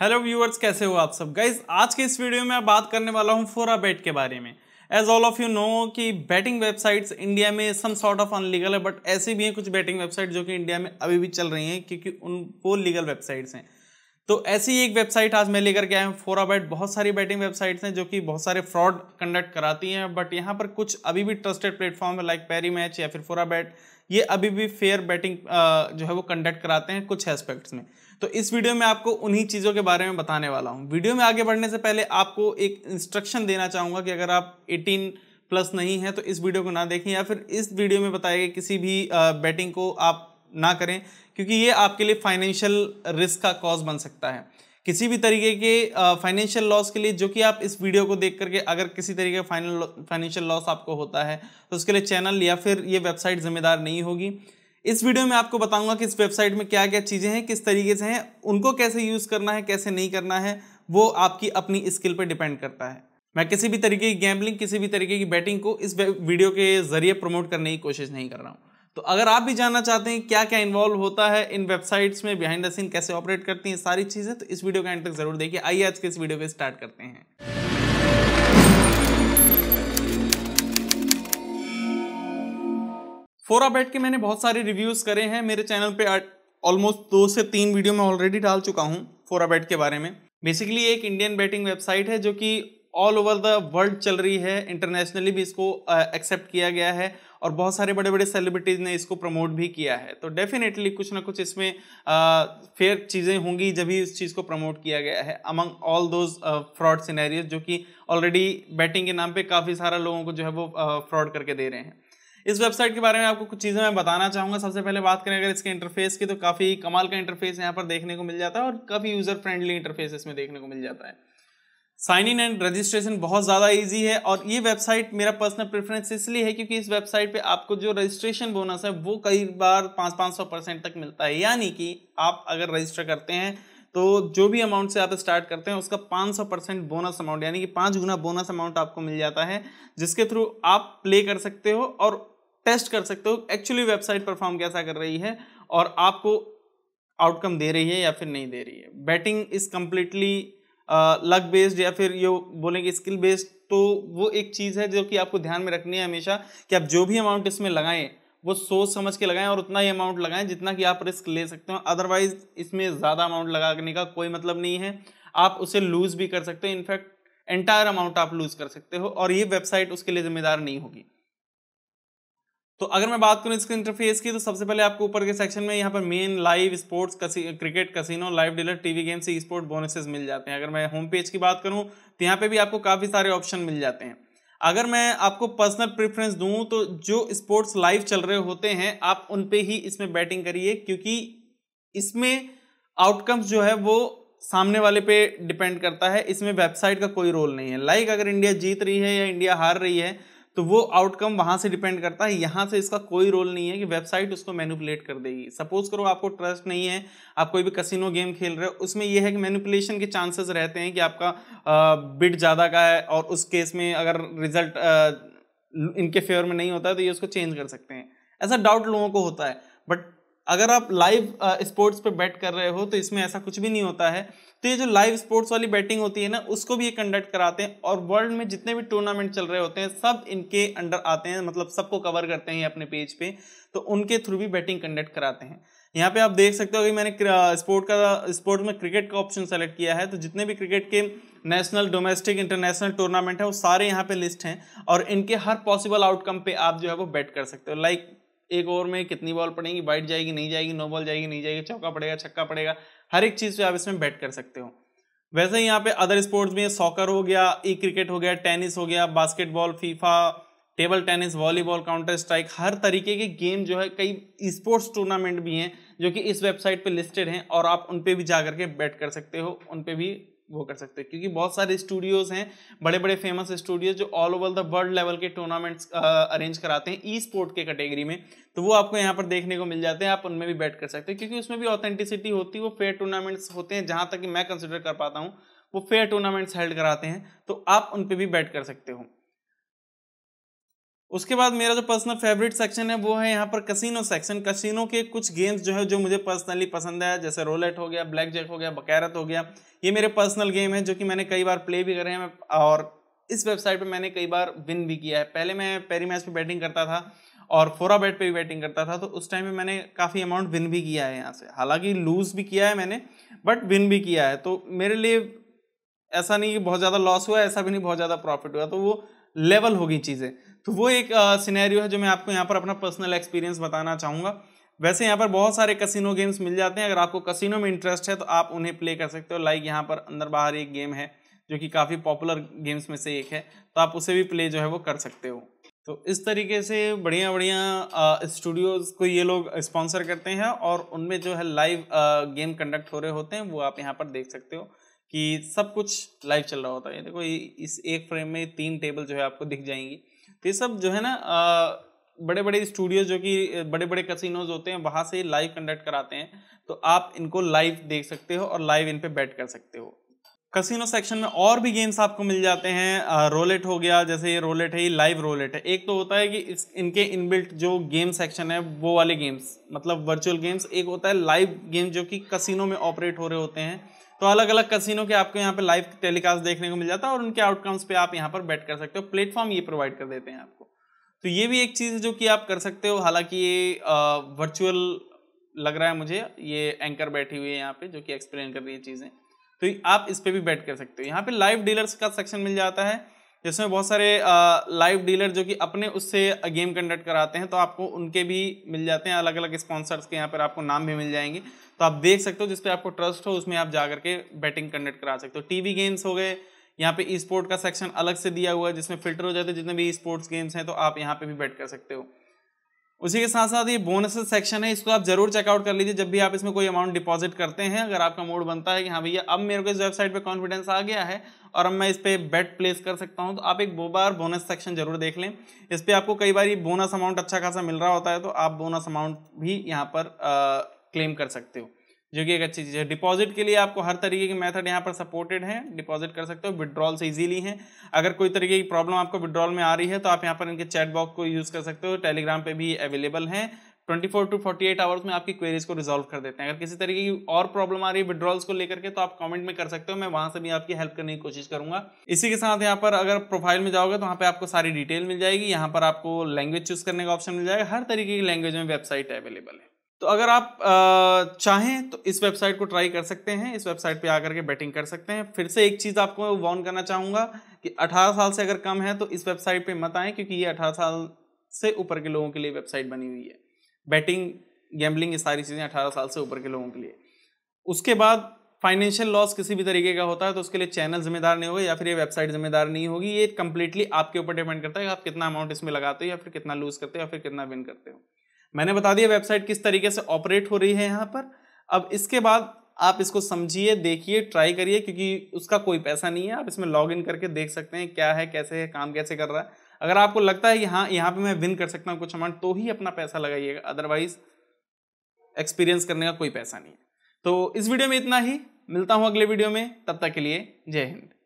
hello viewers कैसे हो आप सब गाइज आज के इस वीडियो में मैं बात करने वाला हूँ फोरा बेट के बारे में as all of you know कि बैटिंग वेबसाइट्स इंडिया में सम सॉर्ट ऑफ अनलीगल है बट ऐसी भी हैं कुछ बैटिंग वेबसाइट जो कि इंडिया में अभी भी चल रही हैं क्योंकि उन वो लीगल वेबसाइट्स हैं तो ऐसी ही एक वेबसाइट आज मैं लेकर के आया हूँ फोरा बैट बहुत सारी बैटिंग वेबसाइट्स हैं जो कि बहुत सारे फ्रॉड कंडक्ट कराती हैं बट यहाँ पर कुछ अभी भी ट्रस्टेड प्लेटफॉर्म है लाइक पैरी मैच या फिर फोरा बैट ये अभी भी फेयर बैटिंग जो है वो कंडक्ट कराते हैं कुछ एस्पेक्ट्स में तो इस वीडियो में आपको उन्हीं चीज़ों के बारे में बताने वाला हूँ वीडियो में आगे बढ़ने से पहले आपको एक इंस्ट्रक्शन देना चाहूँगा कि अगर आप एटीन प्लस नहीं है तो इस वीडियो को ना देखें या फिर इस वीडियो में बताए गए किसी भी बैटिंग को आप ना करें क्योंकि ये आपके लिए फाइनेंशियल रिस्क का कॉज बन सकता है किसी भी तरीके के फाइनेंशियल लॉस के लिए जो कि आप इस वीडियो को देख करके अगर किसी तरीके फाइनल फाइनेंशियल लॉस आपको होता है तो उसके लिए चैनल या फिर ये वेबसाइट जिम्मेदार नहीं होगी इस वीडियो में आपको बताऊंगा कि इस वेबसाइट में क्या क्या चीज़ें हैं किस तरीके से हैं उनको कैसे यूज़ करना है कैसे नहीं करना है वो आपकी अपनी स्किल पर डिपेंड करता है मैं किसी भी तरीके की गैम्बलिंग किसी भी तरीके की बैटिंग को इस वीडियो के ज़रिए प्रमोट करने की कोशिश नहीं कर रहा हूँ तो अगर आप भी जानना चाहते हैं क्या क्या इन्वॉल्व होता है इन वेबसाइट्स में बिहाइंड द सीन कैसे ऑपरेट करती हैं सारी चीज़ें तो इस वीडियो का एंड तक जरूर देखिए आइए आज के इस वीडियो को स्टार्ट करते हैं फोरा बेट के मैंने बहुत सारे रिव्यूज़ करे हैं मेरे चैनल पे ऑलमोस्ट दो से तीन वीडियो में ऑलरेडी डाल चुका हूँ फोरा बेट के बारे में बेसिकली एक इंडियन बैटिंग वेबसाइट है जो कि ऑल ओवर द वर्ल्ड चल रही है इंटरनेशनली भी इसको एक्सेप्ट किया गया है और बहुत सारे बड़े बड़े सेलिब्रिटीज़ ने इसको प्रमोट भी किया है तो डेफिनेटली कुछ ना कुछ इसमें फेयर चीज़ें होंगी जब भी इस चीज़ को प्रमोट किया गया है among all those fraud scenarios जो कि ऑलरेडी बैटिंग के नाम पे काफ़ी सारा लोगों को जो है वो फ्रॉड करके दे रहे हैं इस वेबसाइट के बारे में आपको कुछ चीज़ें मैं बताना चाहूँगा सबसे पहले बात करें अगर इसके इंटरफेस की तो काफ़ी कमाल का इंटरफेस यहाँ पर देखने को मिल जाता है और काफ़ी यूज़र फ्रेंडली इंटरफेस इसमें देखने को मिल जाता है साइन इन एंड रजिस्ट्रेशन बहुत ज़्यादा ईजी है और ये वेबसाइट मेरा पर्सनल प्रेफरेंस इसलिए है क्योंकि इस वेबसाइट पर आपको जो रजिस्ट्रेशन बोनस है वो कई बार पाँच पाँच सौ परसेंट तक मिलता है यानी कि आप अगर रजिस्टर करते हैं तो जो भी अमाउंट से आप स्टार्ट करते हैं उसका पाँच सौ परसेंट बोनस अमाउंट यानी कि पाँच गुना बोनस अमाउंट आपको मिल जाता है जिसके थ्रू आप प्ले कर सकते हो और टेस्ट कर सकते हो एक्चुअली वेबसाइट परफॉर्म कैसा कर रही है और आपको आउटकम दे रही है या फिर नहीं दे रही है betting is completely luck based या फिर ये बोलेंगे स्किल बेस्ड तो वो एक चीज़ है जो कि आपको ध्यान में रखनी है हमेशा कि आप जो भी अमाउंट इसमें लगाएं वो सोच समझ के लगाएं और उतना ही अमाउंट लगाएं जितना कि आप रिस्क ले सकते हो अदरवाइज इसमें ज़्यादा अमाउंट लगाने का कोई मतलब नहीं है आप उसे लूज़ भी कर सकते हो इनफैक्ट एंटायर अमाउंट आप लूज़ कर सकते हो और ये वेबसाइट उसके लिए जिम्मेदार नहीं होगी तो अगर मैं बात करूँ इसके इंटरफेस की तो सबसे पहले आपको ऊपर के सेक्शन में यहाँ पर मेन लाइव स्पोर्ट्स कसी, cricket casino live dealer TV game से स्पोर्ट बोनसेस मिल जाते हैं अगर मैं होम पेज की बात करूँ तो यहाँ पे भी आपको काफ़ी सारे ऑप्शन मिल जाते हैं अगर मैं आपको पर्सनल प्रेफरेंस दूं तो जो स्पोर्ट्स लाइव चल रहे होते हैं आप उन पर ही इसमें बैटिंग करिए क्योंकि इसमें आउटकम्स जो है वो सामने वाले पे डिपेंड करता है इसमें वेबसाइट का कोई रोल नहीं है लाइक अगर इंडिया जीत रही है या इंडिया हार रही है तो वो आउटकम वहाँ से डिपेंड करता है यहाँ से इसका कोई रोल नहीं है कि वेबसाइट उसको मैनुपुलेट कर देगी सपोज करो आपको ट्रस्ट नहीं है आप कोई भी कसिनो गेम खेल रहे हो उसमें यह है कि मैनुपुलेशन के चांसेस रहते हैं कि आपका बिड ज़्यादा का है और उस केस में अगर रिजल्ट आ, इनके फेवर में नहीं होता है तो ये उसको चेंज कर सकते हैं ऐसा डाउट लोगों को होता है बट अगर आप लाइव स्पोर्ट्स पे बैट कर रहे हो तो इसमें ऐसा कुछ भी नहीं होता है तो ये जो लाइव स्पोर्ट्स वाली बैटिंग होती है ना उसको भी ये कंडक्ट कराते हैं और वर्ल्ड में जितने भी टूर्नामेंट चल रहे होते हैं सब इनके अंडर आते हैं मतलब सबको कवर करते हैं अपने पेज पे तो उनके थ्रू भी बैटिंग कंडक्ट कराते हैं यहाँ पे आप देख सकते हो कि मैंने स्पोर्ट का स्पोर्ट्स में क्रिकेट का ऑप्शन सेलेक्ट किया है तो जितने भी क्रिकेट के नेशनल डोमेस्टिक इंटरनेशनल टूर्नामेंट है वो सारे यहाँ पे लिस्ट हैं और इनके हर पॉसिबल आउटकम पे आप जो है वो बैट कर सकते हो लाइक एक ओवर में कितनी बॉल पड़ेगी वाइट जाएगी नहीं जाएगी नो बॉल जाएगी नहीं जाएगी चौका पड़ेगा छक्का पड़ेगा हर एक चीज़ पे आप इसमें बैट कर सकते हो वैसे ही यहाँ पे अदर स्पोर्ट्स में सॉकर हो गया ई क्रिकेट हो गया टेनिस हो गया basketball FIFA table tennis volleyball counter strike हर तरीके के गेम जो है कई स्पोर्ट्स टूर्नामेंट भी हैं जो कि इस वेबसाइट पे लिस्टेड हैं और आप उन पे भी जा करके बैट कर सकते हो उन पे भी वो कर सकते हैं क्योंकि बहुत सारे स्टूडियोज़ हैं बड़े बड़े फेमस स्टूडियोज जो all over the world level के टूर्नामेंट्स अरेंज कराते हैं ई स्पोर्ट के कैटेगरी में तो वो आपको यहाँ पर देखने को मिल जाते हैं आप उनमें भी बैट कर सकते हैं क्योंकि उसमें भी ऑथेंटिसिटी होती है वो फेयर टूर्नामेंट्स होते हैं जहाँ तक मैं कंसिडर कर पाता हूँ वो फेयर टूर्नामेंट्स हेल्ड कराते हैं तो आप उन पर भी बैट कर सकते हो उसके बाद मेरा जो पर्सनल फेवरेट सेक्शन है वो है यहाँ पर कसिनो सेक्शन कसिनो के कुछ गेम्स जो है जो मुझे पर्सनली पसंद है जैसे रोलेट हो गया ब्लैक जैक हो गया बकैरत हो गया ये मेरे पर्सनल गेम है जो कि मैंने कई बार प्ले भी करे हैं और इस वेबसाइट पे मैंने कई बार विन भी किया है पहले मैं पेरी मैच पर बैटिंग करता था और फोरा बैट पर भी बैटिंग करता था तो उस टाइम में मैंने काफ़ी अमाउंट विन भी किया है यहाँ से हालांकि लूज़ भी किया है मैंने बट विन भी किया है तो मेरे लिए ऐसा नहीं कि बहुत ज़्यादा लॉस हुआ ऐसा भी नहीं बहुत ज़्यादा प्रॉफिट हुआ तो वो लेवल होगी चीज़ें तो वो एक सिनेरियो है जो मैं आपको यहाँ पर अपना पर्सनल एक्सपीरियंस बताना चाहूँगा वैसे यहाँ पर बहुत सारे कसिनो गेम्स मिल जाते हैं अगर आपको कसिनो में इंटरेस्ट है तो आप उन्हें प्ले कर सकते हो लाइक यहाँ पर अंदर बाहर एक गेम है जो कि काफ़ी पॉपुलर गेम्स में से एक है तो आप उसे भी प्ले जो है वो कर सकते हो तो इस तरीके से बढ़िया बढ़िया स्टूडियोज़ को ये लोग स्पॉन्सर करते हैं और उनमें जो है लाइव गेम कंडक्ट हो रहे होते हैं वो आप यहाँ पर देख सकते हो कि सब कुछ लाइव चल रहा होता है देखो इस एक फ्रेम में तीन टेबल जो है आपको दिख जाएंगी तो ये सब जो है ना बड़े बड़े स्टूडियो जो कि बड़े बड़े कसिनोज होते हैं वहाँ से लाइव कंडक्ट कराते हैं तो आप इनको लाइव देख सकते हो और लाइव इन पे बैट कर सकते हो कसिनो सेक्शन में और भी गेम्स आपको मिल जाते हैं रोलेट हो गया जैसे ये रोलेट है ये लाइव रोलेट है एक तो होता है कि इस इनके इनबिल्ट जो गेम सेक्शन है वो वाले गेम्स मतलब वर्चुअल गेम्स एक होता है लाइव गेम जो कि कसिनो में ऑपरेट हो रहे होते हैं तो अलग अलग कसिनो के आपको यहाँ पे लाइव टेलीकास्ट देखने को मिल जाता है और उनके आउटकम्स पे आप यहाँ पर बैट कर सकते हो प्लेटफॉर्म ये प्रोवाइड कर देते हैं आपको तो ये भी एक चीज़ है जो कि आप कर सकते हो हालांकि ये वर्चुअल लग रहा है मुझे ये एंकर बैठी हुई है यहाँ पे जो कि एक्सप्लेन कर रही है चीज़ें तो आप इस पर भी बैट कर सकते हो यहाँ पे लाइव डीलर्स का सेक्शन मिल जाता है जिसमें बहुत सारे लाइव डीलर जो कि अपने उससे गेम कंडक्ट कराते हैं तो आपको उनके भी मिल जाते हैं अलग अलग स्पॉन्सर्स के यहाँ पर आपको नाम भी मिल जाएंगे तो आप देख सकते हो जिस पर आपको ट्रस्ट हो उसमें आप जा करके बैटिंग कंडक्ट करा सकते हो टीवी गेम्स हो गए यहाँ पे ई स्पोर्ट का सेक्शन अलग से दिया हुआ है जिसमें फिल्टर हो जाते हैं जितने भी ई स्पोर्ट्स गेम्स हैं तो आप यहाँ पे भी बैट कर सकते हो उसी के साथ साथ ये बोनस सेक्शन है इसको आप जरूर चेकआउट कर लीजिए जब भी आप इसमें कोई अमाउंट डिपॉजिट करते हैं अगर आपका मूड बनता है कि हाँ भैया अब मेरे को इस वेबसाइट पे कॉन्फिडेंस आ गया है और अब मैं इस पर बेट प्लेस कर सकता हूँ तो आप एक दो बार बोनस सेक्शन जरूर देख लें इस पर आपको कई बार ये बोनस अमाउंट अच्छा खासा मिल रहा होता है तो आप बोनस अमाउंट भी यहाँ पर आ, क्लेम कर सकते हो जो कि एक अच्छी चीज़ है डिपॉजिट के लिए आपको हर तरीके के मेथड यहाँ पर सपोर्टेड हैं डिपॉजिट कर सकते हो विड्रॉल से इजीली हैं अगर कोई तरीके की प्रॉब्लम आपको विड्रॉल में आ रही है तो आप यहाँ पर इनके चैट बॉक्स को यूज़ कर सकते हो टेलीग्राम पे भी अवेलेबल हैं 24 टू 48 आवर्स में आपकी क्वेरीज को रिजॉल्व कर देते हैं अगर किसी तरीके की और प्रॉब्लम आ रही है विड्रॉल्स को लेकर के तो आप कमेंट में कर सकते हो मैं वहां से भी आपकी हेल्प करने की कोशिश करूंगा इसी के साथ यहाँ पर अगर प्रोफाइल में जाओगे तो वहाँ पे आपको सारी डिटेल मिल जाएगी यहाँ पर आपको लैंग्वेज चूज करने का ऑप्शन मिल जाएगा हर तरीके की लैंग्वेज में वेबसाइट अवेलेबल है तो अगर आप चाहें तो इस वेबसाइट को ट्राई कर सकते हैं इस वेबसाइट पे आकर के बैटिंग कर सकते हैं फिर से एक चीज़ आपको वॉर्न करना चाहूँगा कि 18 साल से अगर कम है तो इस वेबसाइट पे मत आएँ क्योंकि ये 18 साल से ऊपर के लोगों के लिए वेबसाइट बनी हुई है बैटिंग गैम्बलिंग ये सारी चीज़ें अठारह साल से ऊपर के लोगों के लिए उसके बाद फाइनेंशियल लॉस किसी भी तरीके का होता है तो उसके लिए चैनल जिम्मेदार नहीं होगा या फिर ये वेबसाइट जिम्मेदार नहीं होगी ये कंप्लीटली आपके ऊपर डिपेंड करता है आप कितना अमाउंट इसमें लगाते हो या फिर कितना लूज करते हो या फिर कितना विन करते हो मैंने बता दिया वेबसाइट किस तरीके से ऑपरेट हो रही है यहाँ पर अब इसके बाद आप इसको समझिए देखिए ट्राई करिए क्योंकि उसका कोई पैसा नहीं है आप इसमें लॉग इन करके देख सकते हैं क्या है कैसे है काम कैसे कर रहा है अगर आपको लगता है कि हाँ यहाँ पर मैं विन कर सकता हूँ कुछ अमाउंट तो ही अपना पैसा लगाइएगा अदरवाइज एक्सपीरियंस करने का कोई पैसा नहीं है तो इस वीडियो में इतना ही मिलता हूँ अगले वीडियो में तब तक के लिए जय हिंद